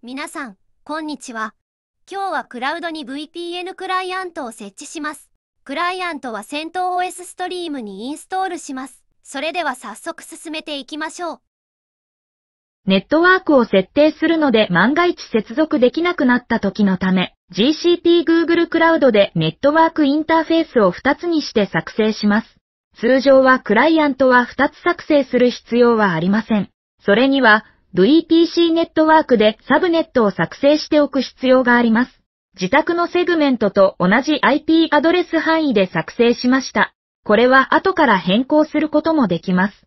皆さん、こんにちは。今日はクラウドに VPN クライアントを設置します。クライアントは先頭 OS ストリームにインストールします。それでは早速進めていきましょう。ネットワークを設定するので万が一接続できなくなった時のため、GCP Google クラウドでネットワークインターフェースを2つにして作成します。通常はクライアントは2つ作成する必要はありません。それには、VPC ネットワークでサブネットを作成しておく必要があります。自宅のセグメントと同じ IP アドレス範囲で作成しました。これは後から変更することもできます。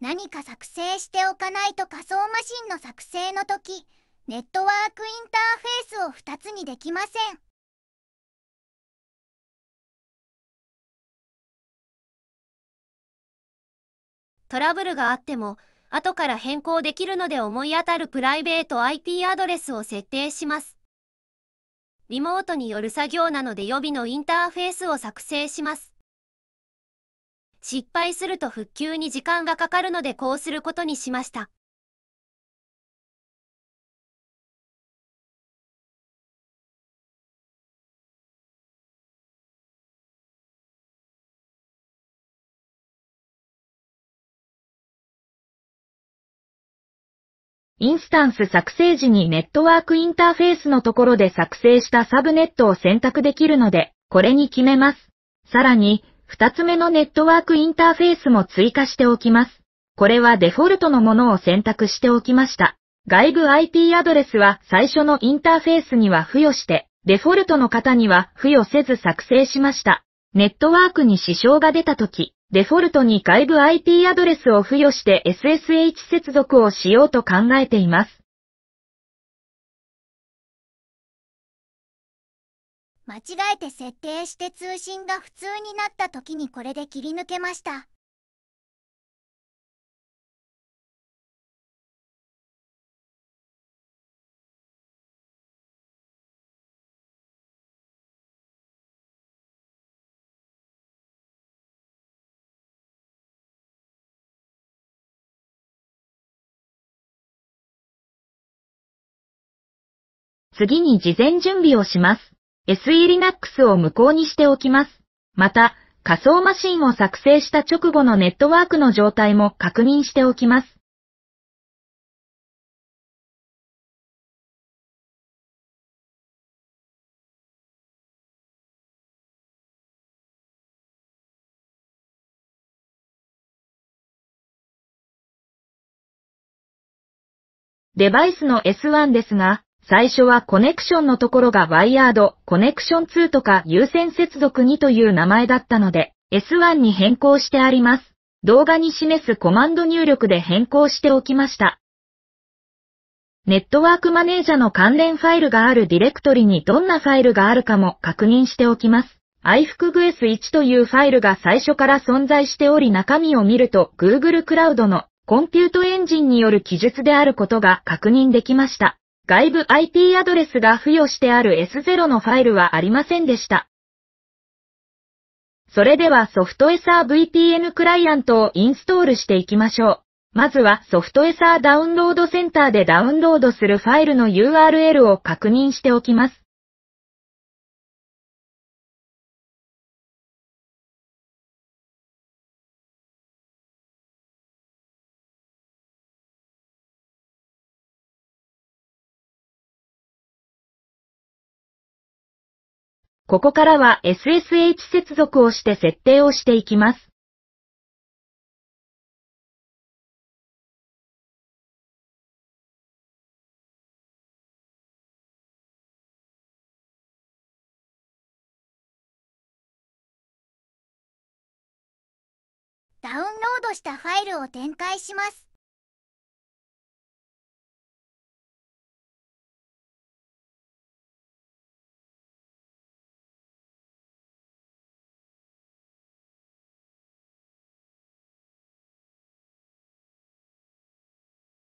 何か作成しておかないと仮想マシンの作成の時、ネットワークインターフェースを2つにできません。トラブルがあっても、後から変更できるので思い当たるプライベート IP アドレスを設定します。リモートによる作業なので予備のインターフェースを作成します。失敗すると復旧に時間がかかるのでこうすることにしました。インスタンス作成時にネットワークインターフェースのところで作成したサブネットを選択できるので、これに決めます。さらに、二つ目のネットワークインターフェースも追加しておきます。これはデフォルトのものを選択しておきました。外部 IP アドレスは最初のインターフェースには付与して、デフォルトの方には付与せず作成しました。ネットワークに支障が出たとき、デフォルトに外部 IP アドレスを付与して SSH 接続をしようと考えています。間違えて設定して通信が普通になった時にこれで切り抜けました。次に事前準備をします。SELinux を無効にしておきます。また、仮想マシンを作成した直後のネットワークの状態も確認しておきます。デバイスの S1 ですが、最初はコネクションのところがワイヤード、コネクション2とか優先接続2という名前だったので、S1 に変更してあります。動画に示すコマンド入力で変更しておきました。ネットワークマネージャの関連ファイルがあるディレクトリにどんなファイルがあるかも確認しておきます。ifugS1 というファイルが最初から存在しており中身を見ると Google Cloud のコンピュートエンジンによる記述であることが確認できました。外部 IP アドレスが付与してある S0 のファイルはありませんでした。それではソフトエサー VPN クライアントをインストールしていきましょう。まずはソフトエサーダウンロードセンターでダウンロードするファイルの URL を確認しておきます。ここからは SSH 接続をして設定をしていきます。ダウンロードしたファイルを展開します。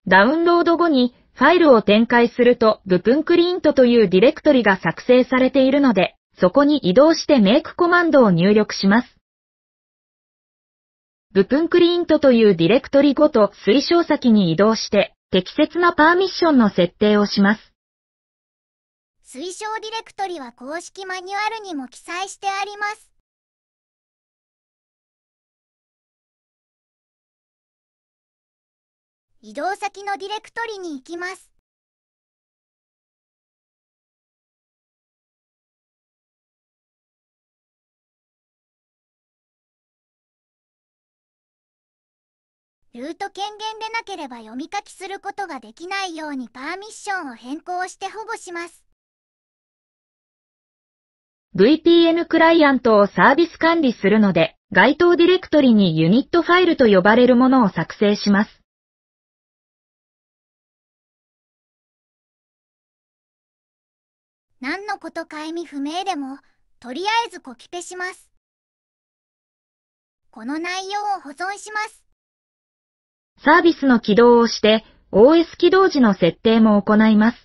ダウンロード後にファイルを展開すると、部分クリントというディレクトリが作成されているので、そこに移動してメイクコマンドを入力します。部分クリントというディレクトリごと推奨先に移動して、適切なパーミッションの設定をします。推奨ディレクトリは公式マニュアルにも記載してあります。移動先のディレクトリに行きます。ルート権限でなければ読み書きすることができないようにパーミッションを変更して保護します。VPN クライアントをサービス管理するので、該当ディレクトリにユニットファイルと呼ばれるものを作成します。何のことか意味不明でもとりあえずコピペしますこの内容を保存しますサービスの起動をして OS 起動時の設定も行います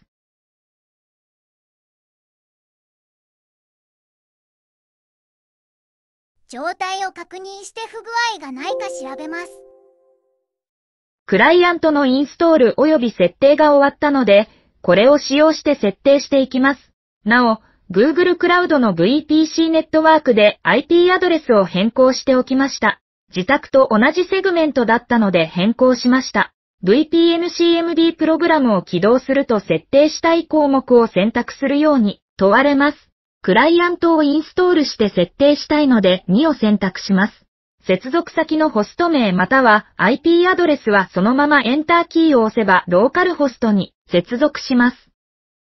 状態を確認して不具合がないか調べますクライアントのインストール及び設定が終わったので、これを使用して設定していきます。なお、Google クラウドの VPC ネットワークで IP アドレスを変更しておきました。自宅と同じセグメントだったので変更しました。VPNCMD プログラムを起動すると設定したい項目を選択するように問われます。クライアントをインストールして設定したいので2を選択します。接続先のホスト名または IP アドレスはそのままエンターキーを押せばローカルホストに接続します。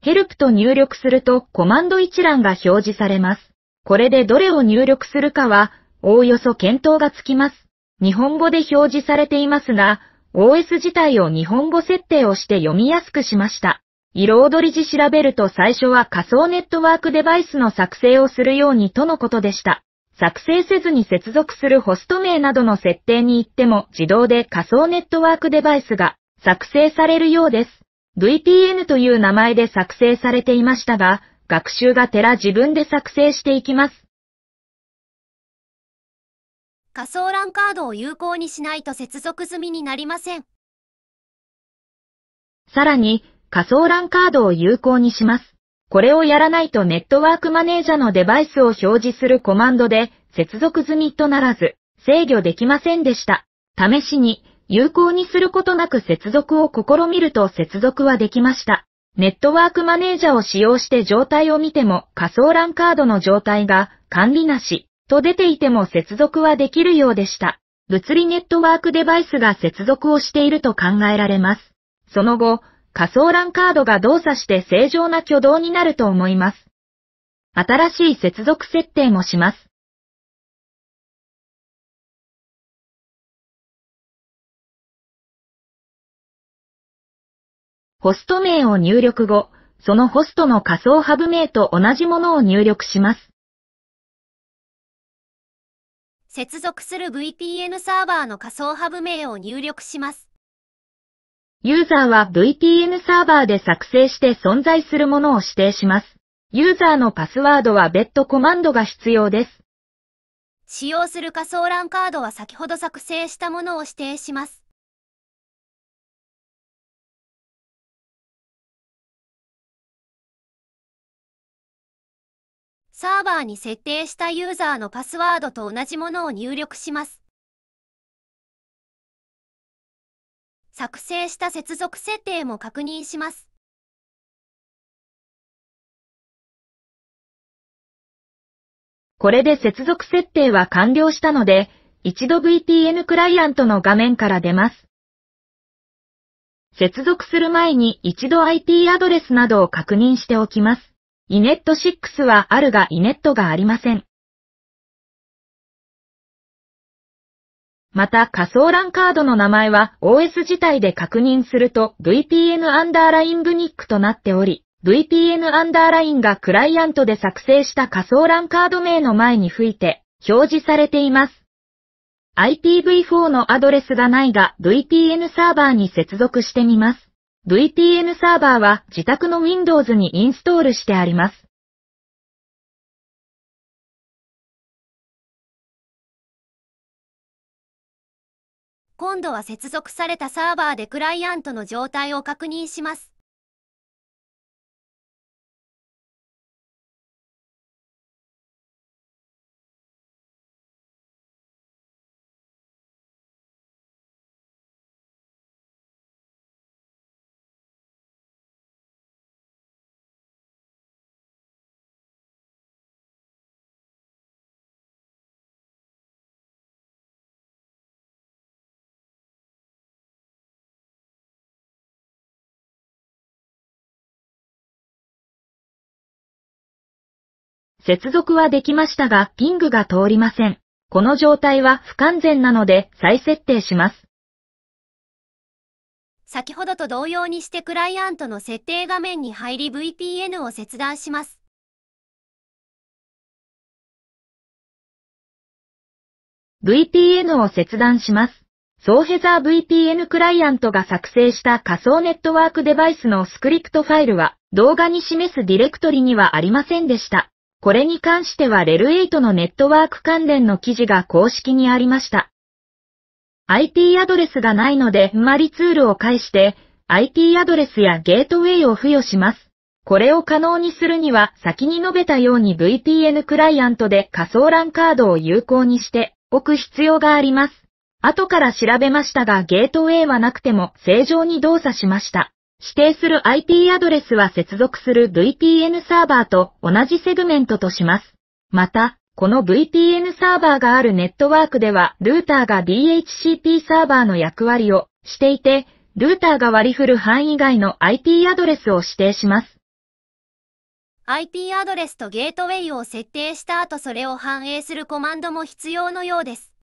ヘルプと入力するとコマンド一覧が表示されます。これでどれを入力するかは、おおよそ検討がつきます。日本語で表示されていますが、OS 自体を日本語設定をして読みやすくしました。色踊り字調べると最初は仮想ネットワークデバイスの作成をするようにとのことでした。作成せずに接続するホスト名などの設定に行っても自動で仮想ネットワークデバイスが作成されるようです。VPN という名前で作成されていましたが、学習がてら自分で作成していきます。仮想 LAN カードを有効にしないと接続済みになりません。さらに、仮想 LAN カードを有効にします。これをやらないとネットワークマネージャのデバイスを表示するコマンドで接続済みとならず制御できませんでした。試しに有効にすることなく接続を試みると接続はできました。ネットワークマネージャを使用して状態を見ても仮想 LAN カードの状態が管理なしと出ていても接続はできるようでした。物理ネットワークデバイスが接続をしていると考えられます。その後、仮想 LAN カードが動作して正常な挙動になると思います。新しい接続設定もします。ホスト名を入力後、そのホストの仮想ハブ名と同じものを入力します。接続する VPN サーバーの仮想ハブ名を入力します。ユーザーは VPN サーバーで作成して存在するものを指定します。ユーザーのパスワードは別途コマンドが必要です。使用する仮想欄カードは先ほど作成したものを指定します。サーバーに設定したユーザーのパスワードと同じものを入力します。作成した接続設定も確認します。これで接続設定は完了したので、一度 VPN クライアントの画面から出ます。接続する前に一度 IP アドレスなどを確認しておきます。イネット6はあるがイネットがありません。また仮想欄カードの名前は OS 自体で確認すると VPN アンダーラインブニックとなっており、VPN アンダーラインがクライアントで作成した仮想欄カード名の前に吹いて表示されています。IPv4 のアドレスがないが VPN サーバーに接続してみます。VPN サーバーは自宅の Windows にインストールしてあります。今度は接続されたサーバーでクライアントの状態を確認します。接続はできましたが、ピングが通りません。この状態は不完全なので再設定します。先ほどと同様にしてクライアントの設定画面に入り VPN を切断します。VPN を切断します。ソーヘザー VPN クライアントが作成した仮想ネットワークデバイスのスクリプトファイルは動画に示すディレクトリにはありませんでした。これに関してはルエ l 8のネットワーク関連の記事が公式にありました。IP アドレスがないので、マリツールを介して、IP アドレスやゲートウェイを付与します。これを可能にするには、先に述べたように VPN クライアントで仮想 LAN カードを有効にしておく必要があります。後から調べましたが、ゲートウェイはなくても正常に動作しました。指定する IP アドレスは接続する VPN サーバーと同じセグメントとします。また、この VPN サーバーがあるネットワークでは、ルーターが DHCP サーバーの役割をしていて、ルーターが割り振る範囲外の IP アドレスを指定します。IP アドレスとゲートウェイを設定した後それを反映するコマンドも必要のようです。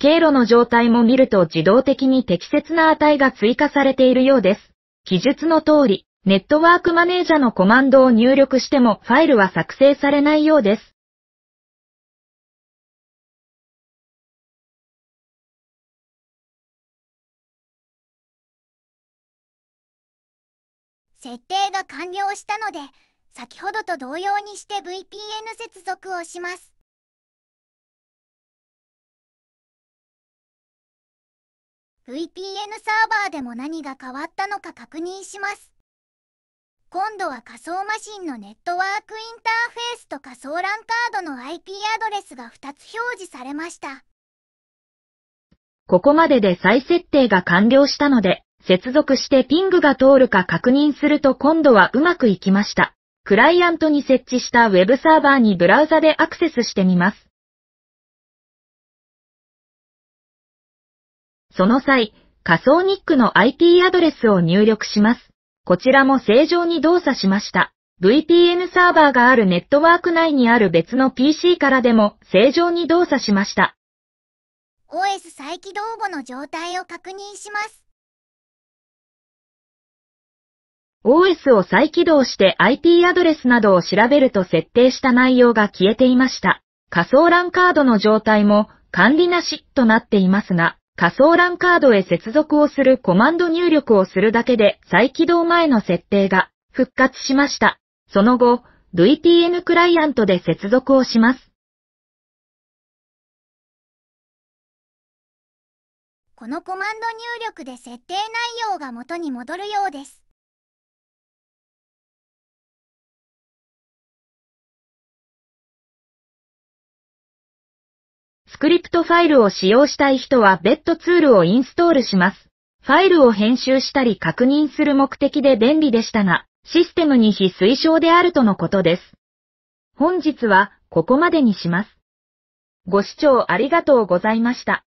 経路の状態も見ると自動的に適切な値が追加されているようです。記述の通り、ネットワークマネージャのコマンドを入力してもファイルは作成されないようです。設定が完了したので、先ほどと同様にして VPN 接続をします。VPN サーバーでも何が変わったのか確認します今度は仮想マシンのネットワークインターフェースと仮想 LAN カードの IP アドレスが2つ表示されましたここまでで再設定が完了したので接続してピングが通るか確認すると今度はうまくいきましたクライアントに設置した Web サーバーにブラウザでアクセスしてみますその際、仮想ニックの IP アドレスを入力します。こちらも正常に動作しました。VPN サーバーがあるネットワーク内にある別の PC からでも正常に動作しました。OS 再起動後の状態を確認します。OS を再起動して IP アドレスなどを調べると設定した内容が消えていました。仮想 LAN カードの状態も管理なしとなっていますが、仮想 LAN カードへ接続をするコマンド入力をするだけで再起動前の設定が復活しました。その後、VPN クライアントで接続をします。このコマンド入力で設定内容が元に戻るようです。スクリプトファイルを使用したい人は別途ツールをインストールします。ファイルを編集したり確認する目的で便利でしたが、システムに非推奨であるとのことです。本日はここまでにします。ご視聴ありがとうございました。